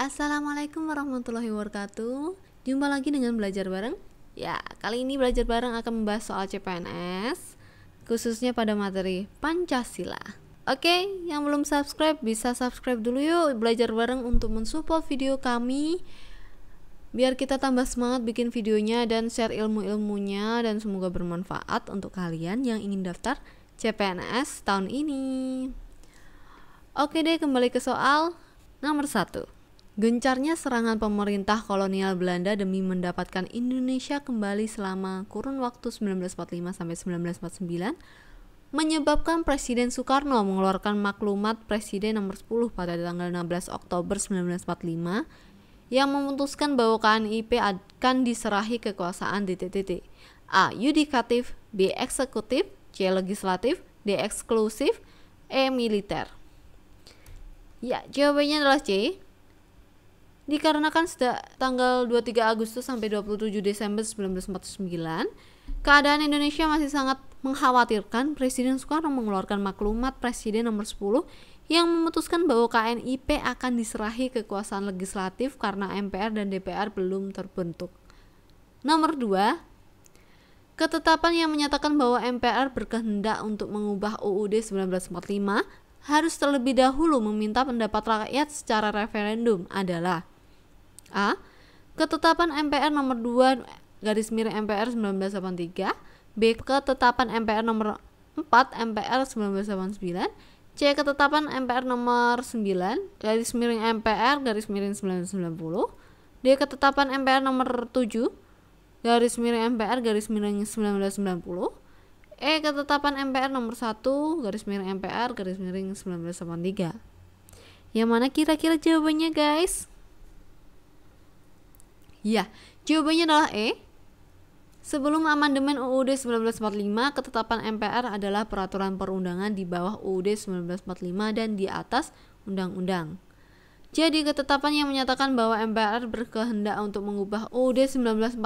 Assalamualaikum warahmatullahi wabarakatuh. Jumpa lagi dengan belajar bareng. Ya, kali ini belajar bareng akan membahas soal CPNS, khususnya pada materi Pancasila. Oke, yang belum subscribe bisa subscribe dulu yuk belajar bareng untuk mensupport video kami biar kita tambah semangat bikin videonya dan share ilmu-ilmunya dan semoga bermanfaat untuk kalian yang ingin daftar CPNS tahun ini. Oke deh, kembali ke soal nomor satu Gencarnya serangan pemerintah kolonial Belanda demi mendapatkan Indonesia kembali selama kurun waktu 1945 sampai 1949 menyebabkan Presiden Soekarno mengeluarkan maklumat Presiden nomor 10 pada tanggal 16 Oktober 1945 yang memutuskan bahwa KNIP akan diserahi kekuasaan di TTT. A. Yudikatif B. Eksekutif C. Legislatif D. Eksklusif E. Militer Ya, jawabannya adalah C dikarenakan sejak tanggal 23 Agustus sampai 27 Desember 1949, keadaan Indonesia masih sangat mengkhawatirkan Presiden Soekarno mengeluarkan maklumat Presiden nomor 10 yang memutuskan bahwa KNIP akan diserahi kekuasaan legislatif karena MPR dan DPR belum terbentuk. Nomor 2, ketetapan yang menyatakan bahwa MPR berkehendak untuk mengubah UUD 1945 harus terlebih dahulu meminta pendapat rakyat secara referendum adalah A. Ketetapan MPR nomor 2 garis miring MPR 1983 B. Ketetapan MPR nomor 4 MPR 1989 C. Ketetapan MPR nomor 9 garis miring MPR garis miring 1990 D. Ketetapan MPR nomor 7 garis miring MPR garis miring 1990 E. Ketetapan MPR nomor 1 garis miring MPR garis miring 1983 yang mana kira-kira jawabannya guys? Ya, jawabannya adalah E. Sebelum amandemen UUD 1945, ketetapan MPR adalah peraturan perundangan di bawah UUD 1945 dan di atas undang-undang. Jadi ketetapan yang menyatakan bahwa MPR berkehendak untuk mengubah UUD 1945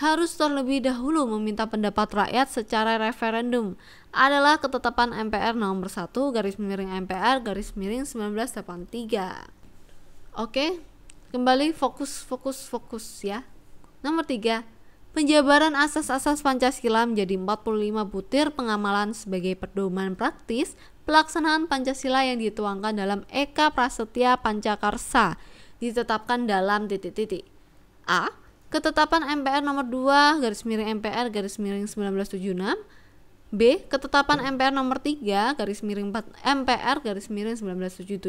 harus terlebih dahulu meminta pendapat rakyat secara referendum adalah ketetapan MPR nomor 1 garis miring MPR garis miring 1983. Oke, Kembali fokus, fokus, fokus ya. Nomor tiga, penjabaran asas-asas Pancasila menjadi 45 butir pengamalan sebagai pedoman praktis pelaksanaan Pancasila yang dituangkan dalam Eka Prasetya Pancakarsa ditetapkan dalam titik-titik. A. Ketetapan MPR nomor 2 garis miring MPR garis miring 1976 B. Ketetapan MPR nomor 3 garis miring 4, MPR garis miring 1977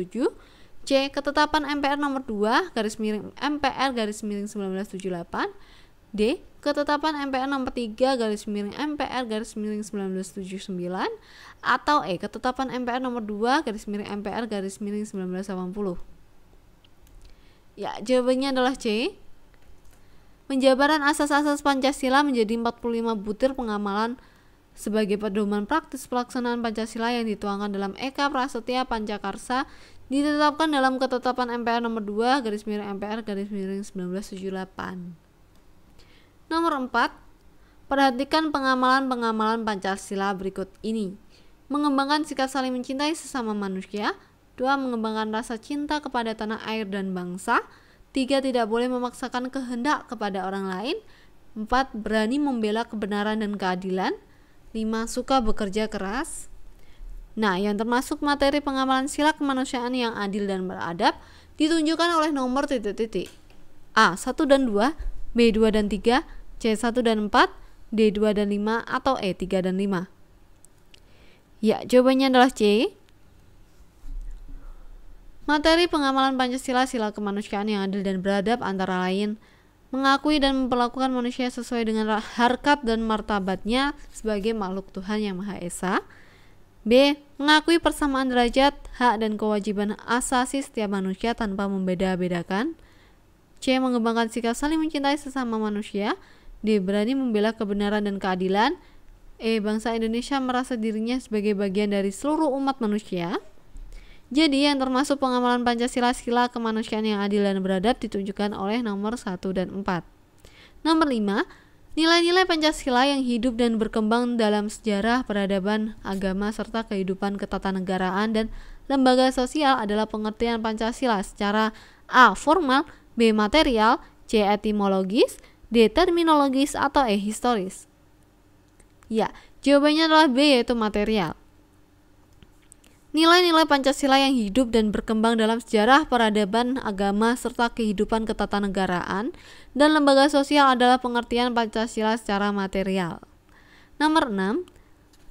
C. Ketetapan MPR nomor 2 garis miring MPR garis miring 1978 D. Ketetapan MPR nomor 3 garis miring MPR garis miring 1979 atau E. Ketetapan MPR nomor 2 garis miring MPR garis miring 1980 Ya, jawabannya adalah C. Penjabaran asas-asas Pancasila menjadi 45 butir pengamalan sebagai pedoman praktis pelaksanaan Pancasila yang dituangkan dalam Eka Prasetya Pancakarsa ditetapkan dalam ketetapan MPR nomor 2 garis miring MPR garis miring 1978. Nomor 4, perhatikan pengamalan-pengamalan Pancasila berikut ini. Mengembangkan sikap saling mencintai sesama manusia, dua Mengembangkan rasa cinta kepada tanah air dan bangsa, tiga Tidak boleh memaksakan kehendak kepada orang lain, empat Berani membela kebenaran dan keadilan, lima Suka bekerja keras, Nah, yang termasuk materi pengamalan sila kemanusiaan yang adil dan beradab ditunjukkan oleh nomor titik-titik. A. 1 dan 2, B. 2 dan 3, C. 1 dan 4, D. 2 dan 5, atau E. 3 dan 5. Ya, jawabannya adalah C. Materi pengamalan Pancasila sila kemanusiaan yang adil dan beradab antara lain mengakui dan memperlakukan manusia sesuai dengan harkat dan martabatnya sebagai makhluk Tuhan yang Maha Esa, B. Mengakui persamaan derajat, hak, dan kewajiban asasi setiap manusia tanpa membeda-bedakan. C. Mengembangkan sikap saling mencintai sesama manusia. D. Berani membela kebenaran dan keadilan. E. Bangsa Indonesia merasa dirinya sebagai bagian dari seluruh umat manusia. Jadi yang termasuk pengamalan Pancasila sila kemanusiaan yang adil dan beradab ditunjukkan oleh nomor 1 dan 4. Nomor 5, Nilai-nilai Pancasila yang hidup dan berkembang dalam sejarah, peradaban, agama, serta kehidupan ketatanegaraan dan lembaga sosial adalah pengertian Pancasila secara A. Formal, B. Material, C. Etimologis, D. Terminologis atau E. Historis. Ya, jawabannya adalah B yaitu material nilai-nilai Pancasila yang hidup dan berkembang dalam sejarah peradaban agama serta kehidupan ketatanegaraan dan lembaga sosial adalah pengertian Pancasila secara material. Nomor 6,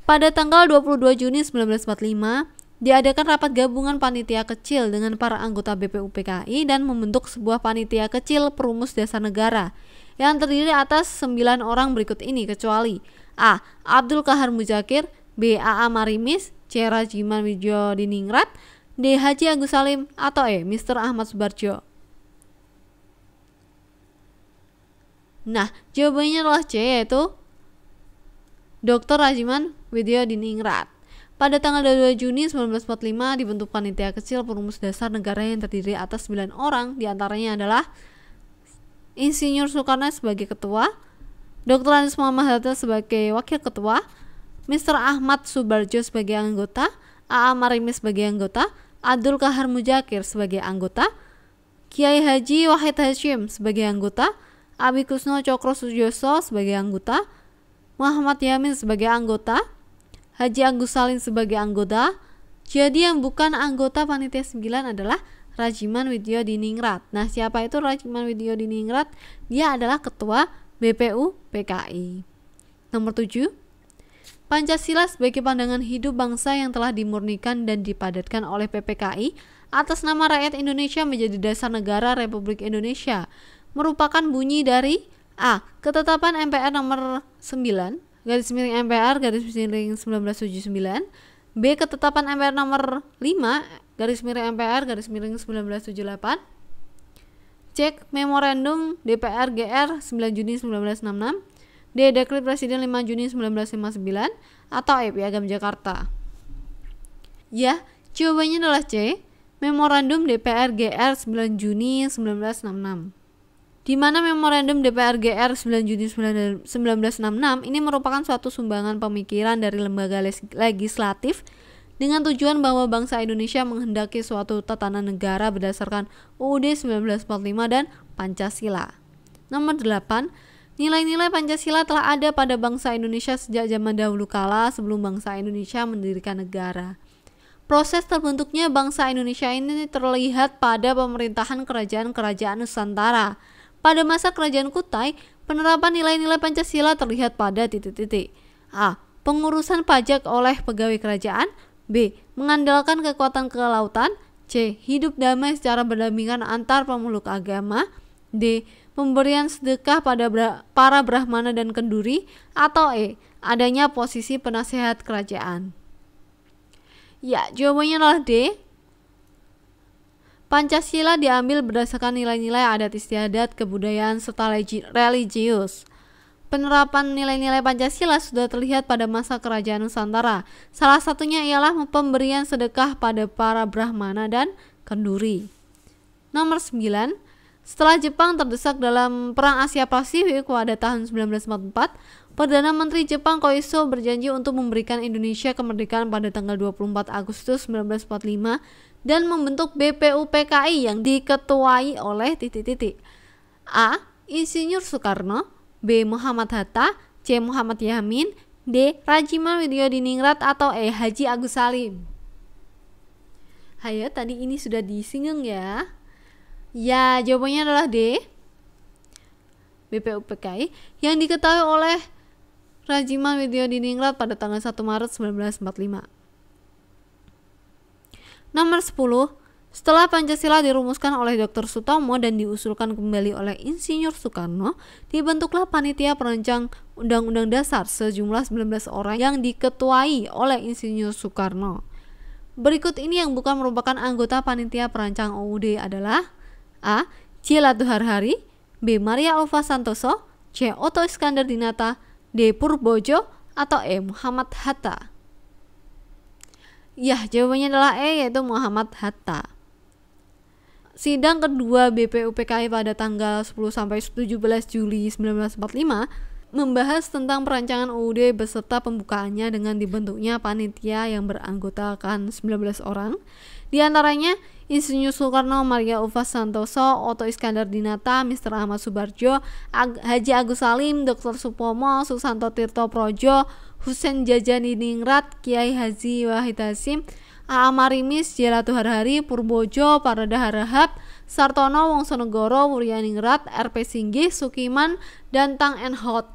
pada tanggal 22 Juni 1945, diadakan rapat gabungan panitia kecil dengan para anggota BPUPKI dan membentuk sebuah panitia kecil perumus dasar negara yang terdiri atas 9 orang berikut ini kecuali A. Abdul Kahar Muzakir BAA Marimis, Cera Rajiman Wijo Diningrat, D. Haji Agus Salim, atau E. Mr. Ahmad Subarjo. Nah, jawabannya adalah C yaitu Dr. Rajiman Widyo Diningrat. Pada tanggal 22 Juni 1945 dibentuk panitia kecil perumus dasar negara yang terdiri atas 9 orang, diantaranya adalah Insinyur Soekarno sebagai ketua, Dr. Anies Muhammad Hatta sebagai wakil ketua, Mr. Ahmad Subarjo sebagai anggota, AA Marimi sebagai anggota, Abdul Kahar Mujakir sebagai anggota, Kiai Haji Wahid Hashim sebagai anggota, Abi Kusno Cokro Sujoso sebagai anggota, Muhammad Yamin sebagai anggota, Haji Agus Salin sebagai anggota. Jadi yang bukan anggota panitia 9 adalah Rajiman Widyo Diningrat. Nah, siapa itu Rajiman Widyo Diningrat? Dia adalah ketua BPU PKI. Nomor 7, Pancasila sebagai pandangan hidup bangsa yang telah dimurnikan dan dipadatkan oleh PPKI atas nama rakyat Indonesia menjadi dasar negara Republik Indonesia merupakan bunyi dari A. Ketetapan MPR nomor 9 garis miring MPR garis miring 1979 B. Ketetapan MPR nomor 5 garis miring MPR garis miring 1978 Cek Memorandum DPR GR 9 Juni 1966 D. Dekret Presiden 5 Juni 1959 atau E. Piagam Jakarta. Ya, jawabannya adalah C. Memorandum DPR GR 9 Juni 1966 di mana memorandum DPR GR 9 Juni 1966 ini merupakan suatu sumbangan pemikiran dari lembaga legislatif dengan tujuan bahwa bangsa Indonesia menghendaki suatu tatanan negara berdasarkan UUD 1945 dan Pancasila. Nomor 8, Nilai-nilai Pancasila telah ada pada bangsa Indonesia sejak zaman dahulu kala sebelum bangsa Indonesia mendirikan negara. Proses terbentuknya bangsa Indonesia ini terlihat pada pemerintahan kerajaan-kerajaan Nusantara. Pada masa kerajaan Kutai, penerapan nilai-nilai Pancasila terlihat pada titik-titik. A. Pengurusan pajak oleh pegawai kerajaan B. Mengandalkan kekuatan kelautan C. Hidup damai secara berdampingan antar pemeluk agama D pemberian sedekah pada para brahmana dan kenduri, atau E, adanya posisi penasehat kerajaan. Ya, jawabannya adalah D. Pancasila diambil berdasarkan nilai-nilai adat istiadat, kebudayaan, serta religius. Penerapan nilai-nilai Pancasila sudah terlihat pada masa kerajaan Nusantara. Salah satunya ialah pemberian sedekah pada para brahmana dan kenduri. Nomor 9, setelah Jepang terdesak dalam Perang Asia Pasifik pada tahun 1944, Perdana Menteri Jepang Koiso berjanji untuk memberikan Indonesia kemerdekaan pada tanggal 24 Agustus 1945 dan membentuk BPUPKI yang diketuai oleh titik-titik. A. Insinyur Soekarno B. Muhammad Hatta C. Muhammad Yamin D. Rajiman Widyodiningrat atau E. Haji Agus Salim Hayo, tadi ini sudah disinggung ya. Ya, jawabannya adalah D. BPUPKI yang diketahui oleh Rajima Widya Diningrat pada tanggal 1 Maret 1945. Nomor 10. Setelah Pancasila dirumuskan oleh Dr. Sutomo dan diusulkan kembali oleh Insinyur Soekarno, dibentuklah panitia perancang Undang-Undang Dasar sejumlah 19 orang yang diketuai oleh Insinyur Soekarno. Berikut ini yang bukan merupakan anggota panitia perancang UUD adalah A. Cilatu Harhari, B. Maria Alva Santoso C. Otto Iskandar Dinata D. Purbojo atau E. Muhammad Hatta Ya, jawabannya adalah E yaitu Muhammad Hatta sidang kedua BPUPKI pada tanggal 10 17 Juli 1945 membahas tentang perancangan UUD beserta pembukaannya dengan dibentuknya panitia yang beranggotakan 19 orang. Di antaranya Insinyur Soekarno, Maria Ufa Santoso, Otto Iskandar Dinata, Mr. Ahmad Subarjo, Ag Haji Agus Salim, Dr. Supomo, Susanto Tirto Projo, Husen Jajani Ningrat, Kiai Haji Wahid Hasim, Aamarimis, Jelatu Harhari, Purbojo, Parada Harahap, Sartono, Wongsonegoro, Wuryaningrat, RP Singgih, Sukiman, dan Tang Enhot.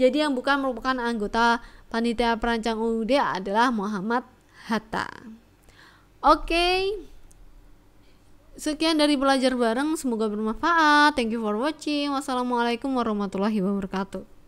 Jadi yang bukan merupakan anggota panitia perancang UUD adalah Muhammad Hatta. Oke. Okay. Sekian dari belajar bareng, semoga bermanfaat. Thank you for watching. Wassalamualaikum warahmatullahi wabarakatuh.